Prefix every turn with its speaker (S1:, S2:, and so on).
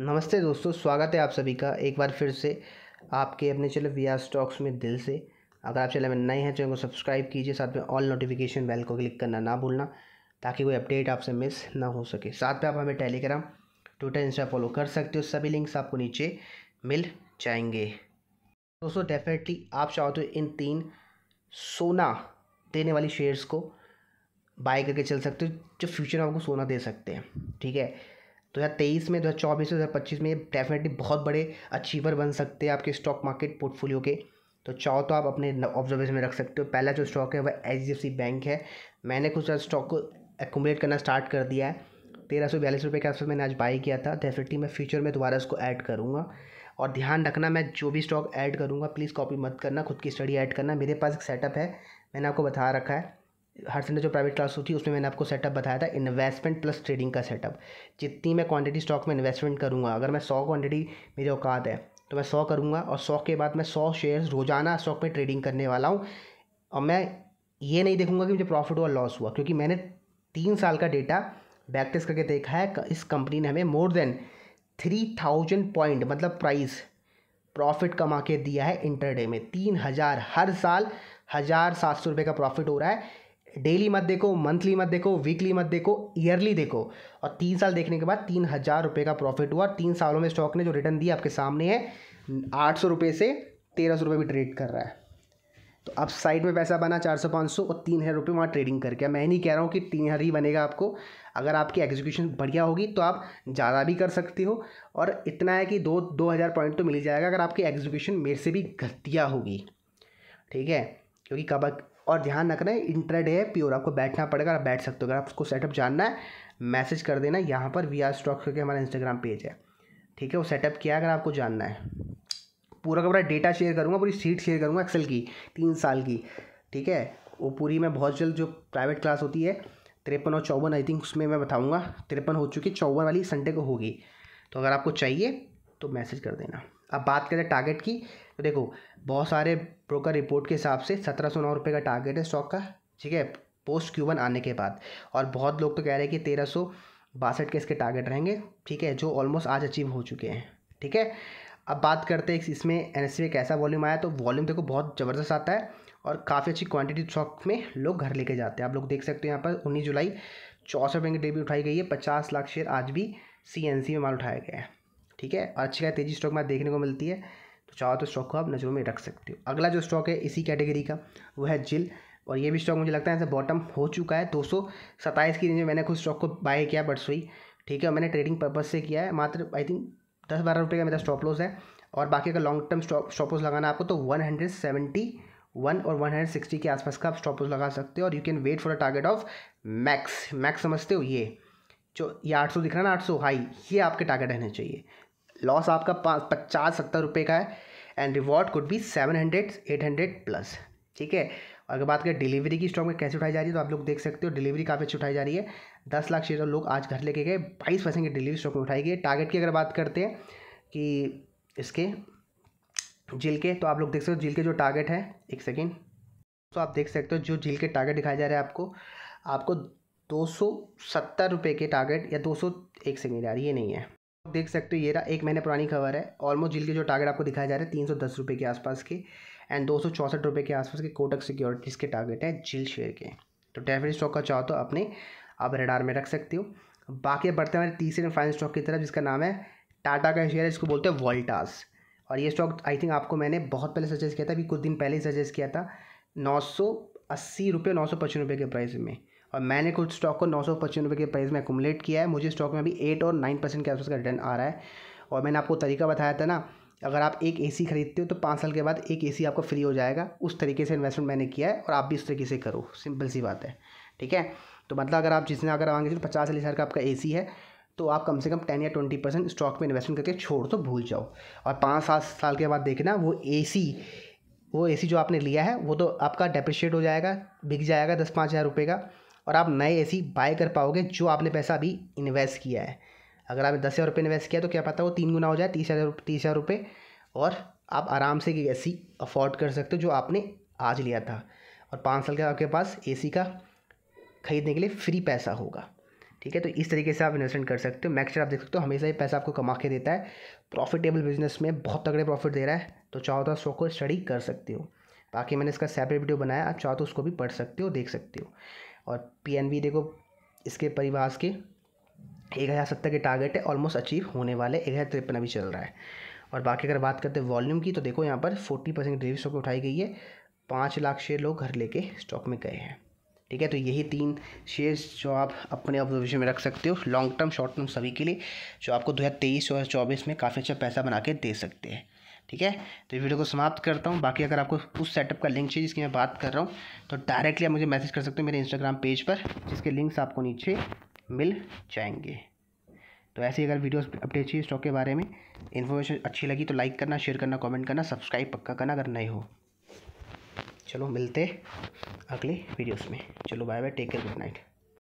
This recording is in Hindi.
S1: नमस्ते दोस्तों स्वागत है आप सभी का एक बार फिर से आपके अपने चैनल वी आर स्टॉक्स में दिल से अगर आप चैनल में नए हैं चैनल को सब्सक्राइब कीजिए साथ में ऑल नोटिफिकेशन बेल को क्लिक करना ना भूलना ताकि कोई अपडेट आपसे मिस ना हो सके साथ में आप हमें टेलीग्राम ट्विटर इंस्टा फॉलो कर सकते हो सभी लिंक्स आपको नीचे मिल जाएंगे दोस्तों डेफिनेटली आप चाहो तो इन तीन सोना देने वाली शेयर्स को बाय करके चल सकते हो जो फ्यूचर में आपको सोना दे सकते हैं ठीक है दो हज़ार तेईस में दो हज़ार चौबीस में दो हज़ार पच्चीस में डेफिनेटली बहुत बड़े अचीवर बन सकते हैं आपके स्टॉक मार्केट पोर्टफोलियो के तो चाहो तो आप अपने ऑब्जर्वेशन में रख सकते हो पहला जो स्टॉक है वह H D F C bank है मैंने कुछ स्टॉक को एकोमोडेट करना स्टार्ट कर दिया है तेरह सौ बयालीस रुपये के आसपास मैंने आज बाई किया था डेफिनेटली मैं फ्यूचर में दोबारा उसको ऐड करूँगा और ध्यान रखना मैं जो भी स्टॉक ऐड करूँगा प्लीज़ कॉपी मत करना खुद की स्टडी ऐड करना मेरे पास एक सेटअप है मैंने आपको बता रखा है हर संडे जो प्राइवेट क्लास होती है उसमें मैंने आपको सेटअप बताया था इन्वेस्टमेंट प्लस ट्रेडिंग का सेटअप जितनी मैं क्वांटिटी स्टॉक में इन्वेस्टमेंट करूँगा अगर मैं सौ क्वांटिटी मेरी औकात है तो मैं सौ करूँगा और सौ के बाद मैं सौ शेयर्स रोजाना स्टॉक में ट्रेडिंग करने वाला हूँ और मैं ये नहीं देखूंगा कि मुझे प्रॉफिट हुआ लॉस हुआ क्योंकि मैंने तीन साल का डेटा बैक टेस्ट करके देखा है इस कंपनी ने हमें more than three thousand point मतलब प्राइस प्रॉफिट कमा के दिया है इंटरडे में तीन हज़ार हर साल हज़ार सात सौ रुपये का प्रॉफिट हो रहा है डेली मत देखो मंथली मत देखो वीकली मत देखो ईयरली देखो और तीन साल देखने के बाद तीन हज़ार रुपये का प्रॉफिट हुआ और तीन सालों में स्टॉक ने जो रिटर्न दिया आपके सामने है आठ सौ रुपये से तेरह सौ रुपये भी ट्रेड कर रहा है तो अब साइड में पैसा बना चार सौ पाँच सौ और तीन हज़ार रुपये वहाँ ट्रेडिंग करके मैं नहीं कह रहा हूँ कि तीन हज़ार ही बनेगा आपको अगर आपकी एग्जीक्यूशन बढ़िया होगी तो आप ज़्यादा भी कर सकते हो और इतना है कि दो दो हज़ार पॉइंट तो मिल जाएगा अगर आपकी एग्जीक्यूशन मेरे से भी घटिया होगी ठीक है क्योंकि कब और ध्यान रखना है इंट्राडे है प्योर आपको बैठना पड़ेगा आप बैठ सकते हो अगर आपको सेटअप जानना है मैसेज कर देना यहाँ पर वी आर स्टॉक करके हमारा इंस्टाग्राम पेज है ठीक है वो सेटअप किया है अगर आपको जानना है पूरा का पूरा डेटा शेयर करूँगा पूरी सीट शेयर करूँगा एक्सेल की तीन साल की ठीक है वो पूरी मैं बहुत जल्द जो प्राइवेट क्लास होती है तिरपन और चौवन आई थिंक उसमें मैं बताऊँगा तिरपन हो चुकी चौवन वाली संडे को होगी तो अगर आपको चाहिए तो मैसेज कर देना अब बात करें टारगेट की तो देखो बहुत सारे ब्रोकर रिपोर्ट के हिसाब से सत्रह सौ नौ रुपये का टारगेट है स्टॉक का ठीक है पोस्ट क्यू वन आने के बाद और बहुत लोग तो कह रहे हैं कि तेरह सौ बासठ के इसके टारगेट रहेंगे ठीक है जो ऑलमोस्ट आज अचीव हो चुके हैं ठीक है अब बात करते हैं इसमें एन एस में कैसा वॉल्यूम आया तो वॉल्यूम देखो बहुत ज़बरदस्त आता है और काफ़ी अच्छी क्वांटिटी स्टॉक में लोग घर लेके जाते हैं आप लोग देख सकते हो यहाँ पर उन्नीस जुलाई चौसठ रुपये की डेबी उठाई गई है पचास लाख शेयर आज भी सी एन सी में माल उठाया गया है ठीक है और अच्छी तेजी स्टॉक में देखने को मिलती है तो चाहो तो स्टॉक को आप नज़रों में रख सकते हो अगला जो स्टॉक है इसी कैटेगरी का वो है जिल और ये भी स्टॉक मुझे लगता है ऐसे बॉटम हो चुका है दो की रेंज में मैंने खुद स्टॉक को बाय किया परसों ठीक है मैंने ट्रेडिंग पर्पज़ से किया है मात्र आई थिंक दस बारह रुपये का मेरा स्टॉप लॉस है और बाकी अगर long term stop stop loss लगाना आपको तो वन हंड्रेड सेवेंटी वन और वन हंड्रेड सिक्सटी के आसपास का आप स्टॉप लॉस लगा सकते हो और you can wait for a target of max max समझते हो ये जो ये आठ सौ दिख रहा है ना आठ सौ हाई ये आपके टारगेट रहने चाहिए लॉस आपका पचास सत्तर रुपये का है एंड रिवॉर्ड कुड भी seven hundred eight hundred plus ठीक है अगर बात करें डिलीवरी की स्टॉक में कैसे उठाई जा रही है तो आप लोग देख सकते हो डिलीवरी काफ़ी अच्छी उठाई जा रही है दस लाख शेयर लोग आज घर लेके गए बाईस परसेंट की डिलीवरी स्टॉक में उठाई गई टारगेट की अगर बात करते हैं कि इसके जिल के तो आप लोग देख सकते हो जिल के जो टारगेट है एक सेकेंड तो आप देख सकते हो जो जिल के टारगेट दिखाए जा रहे हैं आपको आपको दो सौ सत्तर रुपये के टारगेट या दो सौ एक सेकेंड यार ये नहीं है देख सकते हो ये रहा एक महीने पुरानी खबर है ऑलमोस्ट जिल के जो टारगेट आपको दिखाया जा रहा है तीन सौ दस रुपये के आसपास के एंड दो सौ चौंसठ रुपये के आसपास के कोटक सिक्योरिटीज़ के टारगेट हैं जिल शेयर के तो डेफिनेट स्टॉक का चाहो तो अपने आप रेडार में रख सकते हो बाकी बढ़ते हमारे तीसरे फाइनल स्टॉक की तरफ जिसका नाम है टाटा का शेयर है इसको बोलते हैं वोल्टास और ये स्टॉक आई थिंक आपको मैंने बहुत पहले सजेस्ट किया था अभी कुछ दिन पहले ही सजेस्ट किया था नौ सौ अस्सी रुपये नौ सौ पचपन रुपये के प्राइस में और मैंने कुछ स्टॉक को नौ सौ रुपये के प्राइस में एकूमलेट किया है मुझे स्टॉक में अभी एट और नाइन परसेंट के आसपास का रिटर्न आ रहा है और मैंने आपको तरीका बताया था ना अगर आप एक एसी खरीदते हो तो पाँच साल के बाद एक एसी आपका फ्री हो जाएगा उस तरीके से इन्वेस्टमेंट मैंने किया है और आप भी उस तरीके से करो सिंपल सी बात है ठीक है तो मतलब अगर आप जिसने अगर मांगे तो पचास चालीस हज़ार का आपका ए है तो आप कम से कम टेन या ट्वेंटी परसेंट स्टॉक में इन्वेस्टमेंट करके छोड़ तो भूल जाओ और पाँच सात साल के बाद देखना वो ए वो ए जो आपने लिया है वो तो आपका डेप्रिशिएट हो जाएगा बिक जाएगा दस पाँच हज़ार रुपये का और आप नए सी बाय कर पाओगे जो आपने पैसा अभी इन्वेस्ट किया है अगर आपने दस हज़ार रुपये इन्वेस्ट किया तो क्या पता वो तीन गुना हो जाए तीस हज़ार तीस हज़ार रुपये और आप आराम से ए सी अफोर्ड कर सकते हो जो आपने आज लिया था और पाँच साल का आपके पास ए सी का खरीदने के लिए फ्री पैसा होगा ठीक है तो इस तरीके से आप इन्वेस्टमेंट कर सकते हो मैक्सर आप देख सकते हो हमेशा ही पैसा आपको कमा के देता है प्रॉफिटेबल बिजनेस में बहुत तगड़े प्रॉफिट दे रहा है तो चाहो तो स्टॉक को स्टडी कर सकते हो बाकी मैंने इसका सेपरेट वीडियो बनाया आप चाहो तो उसको भी पढ़ सकते हो देख सकते हो और पीएनबी देखो इसके परिवार के एक हज़ार सत्तर के टारगेट है ऑलमोस्ट अचीव होने वाले एक हज़ार तिरपन अभी चल रहा है और बाकी अगर बात करते हैं वॉल्यूम की तो देखो यहाँ पर फोर्टी परसेंट डेली स्टॉक उठाई गई है पाँच लाख शेयर लोग घर लेके स्टॉक में गए हैं ठीक है तो यही तीन शेयर्स जो आप अपने ऑब्जर्वेशन में रख सकते हो लॉन्ग टर्म शॉर्ट टर्म सभी के लिए जो आपको दो हज़ार तेईस और चौबीस में काफ़ी अच्छा पैसा बना के दे सकते हैं ठीक है तो इस वीडियो को समाप्त करता हूँ बाकी अगर आपको उस सेटअप का लिंक चाहिए जिसकी मैं बात कर रहा हूँ तो डायरेक्टली आप मुझे मैसेज कर सकते हो मेरे इंस्टाग्राम पेज पर जिसके लिंक्स आपको नीचे मिल जाएंगे तो ऐसे ही अगर वीडियोस अपडेट चाहिए स्टॉक के बारे में इन्फॉर्मेशन अच्छी लगी तो लाइक करना शेयर करना कमेंट करना सब्सक्राइब पक्का करना अगर नहीं हो चलो मिलते अगले वीडियोस में चलो bye bye take care good night